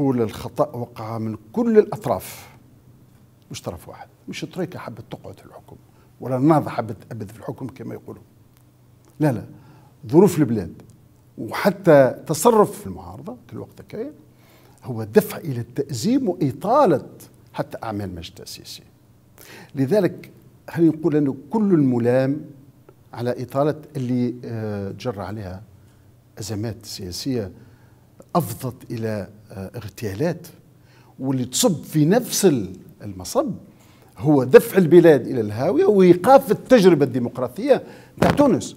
نقول الخطأ وقع من كل الأطراف مش طرف واحد مش طريقة حبت تقعد في الحكم ولا النهضة حبت تأبد في الحكم كما يقولون لا لا ظروف البلاد وحتى تصرف المعارضة في الوقت كاين هو دفع إلى التأزيم وإطالة حتى أعمال مجلس السيسي لذلك هل نقول أنه كل الملام على إطالة اللي آه، جرى عليها أزمات سياسية افضت الى آه، اغتيالات واللي تصب في نفس المصب هو دفع البلاد الى الهاويه وايقاف التجربه الديمقراطيه تاع تونس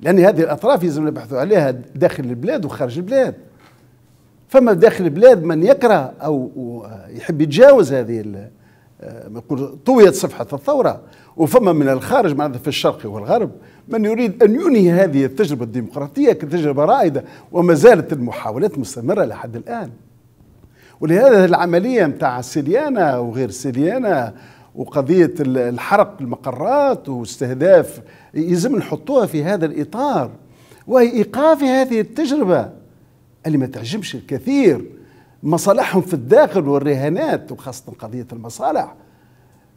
لان هذه الاطراف يلزم نبحثوا عليها داخل البلاد وخارج البلاد فما داخل البلاد من يكره او آه، يحب يتجاوز هذه نقول آه، طويت صفحه الثوره وفما من الخارج معناتها في الشرق والغرب من يريد أن ينهي هذه التجربة الديمقراطية كتجربة رائدة وما زالت المحاولات مستمرة لحد الآن ولهذا العملية متاع سيليانا وغير سيليانا وقضية الحرق المقرات واستهداف يلزم نحطوها في هذا الإطار وهي إيقاف هذه التجربة اللي ما تعجبش الكثير مصالحهم في الداخل والرهانات وخاصة قضية المصالح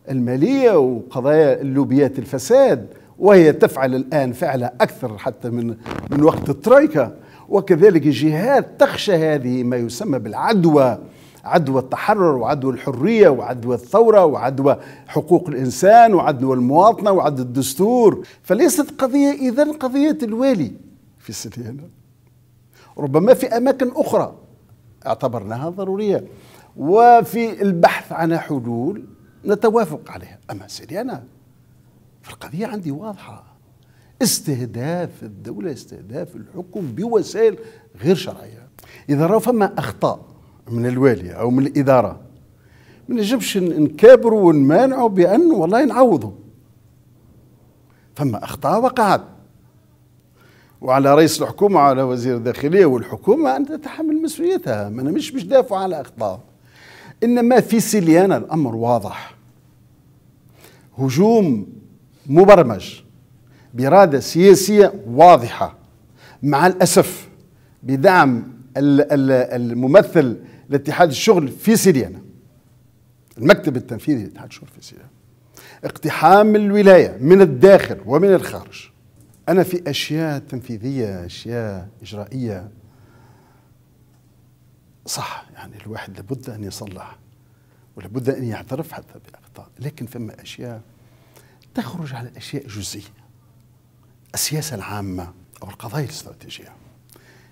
المالية وقضايا اللوبيات الفساد وهي تفعل الآن فعلة أكثر حتى من من وقت الترويكا وكذلك جهات تخشى هذه ما يسمى بالعدوى عدوى التحرر وعدوى الحرية وعدوى الثورة وعدوى حقوق الإنسان وعدوى المواطنة وعدوى الدستور فليست قضية إذا قضية الوالي في السليانة ربما في أماكن أخرى اعتبرناها ضرورية وفي البحث عن حلول نتوافق عليها أما سليانة فالقضية عندي واضحة استهداف الدولة استهداف الحكم بوسائل غير شرعية إذا رأوا فما أخطاء من الوالي أو من الإدارة ما نجمش نكابروا ونمانعوا بأن والله نعوضوا فما أخطاء وقعت وعلى رئيس الحكومة وعلى وزير الداخلية والحكومة أن تتحمل مسؤوليتها ما أنا مش باش دافع على أخطاء إنما في سليانة الأمر واضح هجوم مبرمج باراده سياسيه واضحه مع الاسف بدعم الممثل لاتحاد الشغل في سيريانا المكتب التنفيذي لاتحاد الشغل في سيريانا اقتحام الولايه من الداخل ومن الخارج انا في اشياء تنفيذيه اشياء اجرائيه صح يعني الواحد لابد ان يصلح ولابد ان يعترف حتى باخطاء لكن فما اشياء تخرج على أشياء جزئية السياسة العامة أو القضايا الاستراتيجية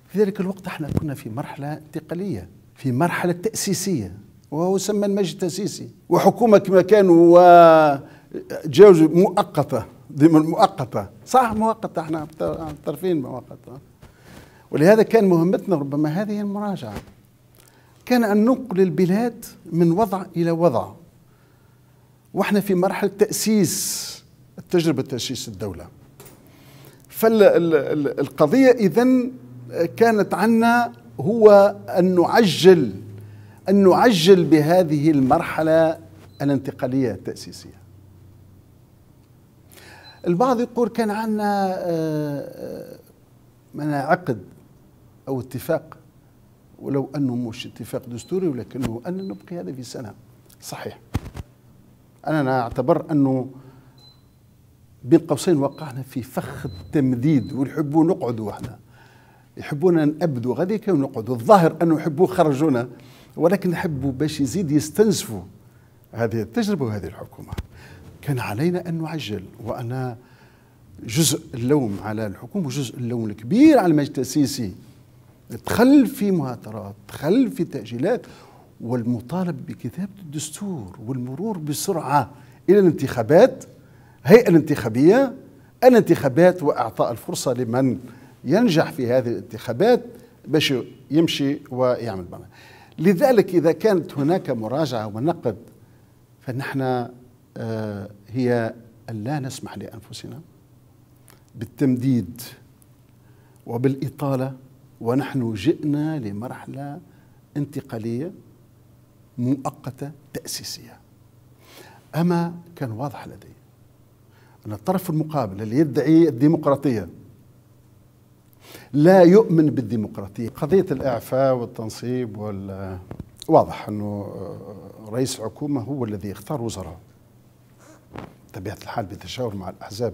في ذلك الوقت احنا كنا في مرحلة انتقالية في مرحلة تأسيسية وهو سمى المجلس التأسيسي وحكومة كما كان وجوز مؤقتة ضمن مؤقتة صح مؤقتة احنا طرفين مؤقتة ولهذا كان مهمتنا ربما هذه المراجعة كان أن ننقل البلاد من وضع إلى وضع واحنا في مرحلة تأسيس تجربة تأسيس الدولة فالقضية إذا كانت عنا هو أن نعجل أن نعجل بهذه المرحلة الانتقالية التأسيسية البعض يقول كان عنا آه، آه، من عقد أو اتفاق ولو أنه مش اتفاق دستوري ولكنه أن نبقي هذا في سنة صحيح أنا أعتبر أنه بين قوسين وقعنا في فخ التمديد ويحبوا نقعدوا احنا يحبونا نأبدوا غاديك ونقعدوا الظاهر انه يحبوا خرجونا ولكن يحبوا باش يزيد يستنزفوا هذه التجربه وهذه الحكومه كان علينا ان نعجل وانا جزء اللوم على الحكومه وجزء اللوم الكبير على المجلس التاسيسي دخل في مهاترات دخل في تاجيلات والمطالب بكتابه الدستور والمرور بسرعه الى الانتخابات هيئة الانتخابية الانتخابات وإعطاء الفرصة لمن ينجح في هذه الانتخابات باش يمشي ويعمل بنا. لذلك إذا كانت هناك مراجعة ونقد فنحن آه، هي أن لا نسمح لأنفسنا بالتمديد وبالإطالة ونحن جئنا لمرحلة انتقالية مؤقتة تأسيسية أما كان واضح لدي أن الطرف المقابل اللي يدعي الديمقراطية لا يؤمن بالديمقراطية قضية الإعفاء والتنصيب وال واضح أنه رئيس حكومة هو الذي يختار وزراء بطبيعة الحال بالتشاور مع الأحزاب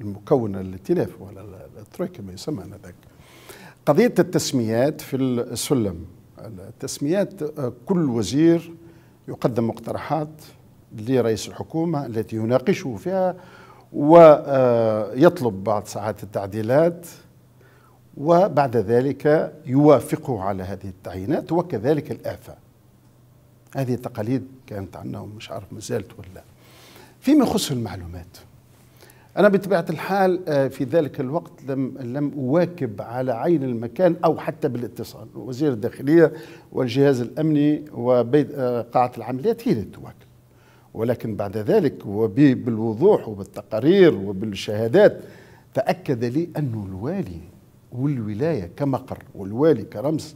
المكونة الائتلاف ولا الترويكا ما يسمى ذاك قضية التسميات في السلم التسميات كل وزير يقدم مقترحات لرئيس الحكومة التي يناقشه فيها ويطلب بعض ساعات التعديلات وبعد ذلك يوافقه على هذه التعيينات وكذلك الآفة هذه تقاليد كانت عندنا ومش عارف ما زالت ولا فيما يخص المعلومات أنا بطبيعة الحال آه، في ذلك الوقت لم لم أواكب على عين المكان أو حتى بالاتصال وزير الداخلية والجهاز الأمني وقاعة آه، العمليات هي اللي تواكب ولكن بعد ذلك وبالوضوح وبالتقارير وبالشهادات تأكد لي أن الوالي والولاية كمقر والوالي كرمز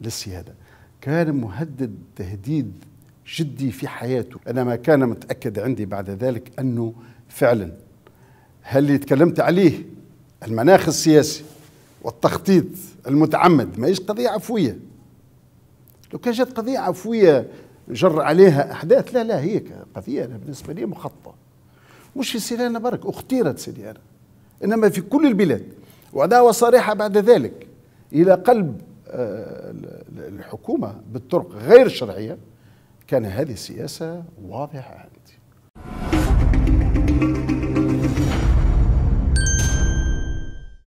للسيادة كان مهدد تهديد جدي في حياته أنا ما كان متأكد عندي بعد ذلك أنه فعلا هل اللي تكلمت عليه المناخ السياسي والتخطيط المتعمد هيش قضية عفوية لو كانت قضية عفوية جر عليها احداث لا لا هيك قضيه انا بالنسبه لي مخططه مش في انا برك اختيرت انا انما في كل البلاد وعداوه صريحه بعد ذلك الى قلب آه، الحكومه بالطرق غير الشرعيه كان هذه السياسه واضحه عندي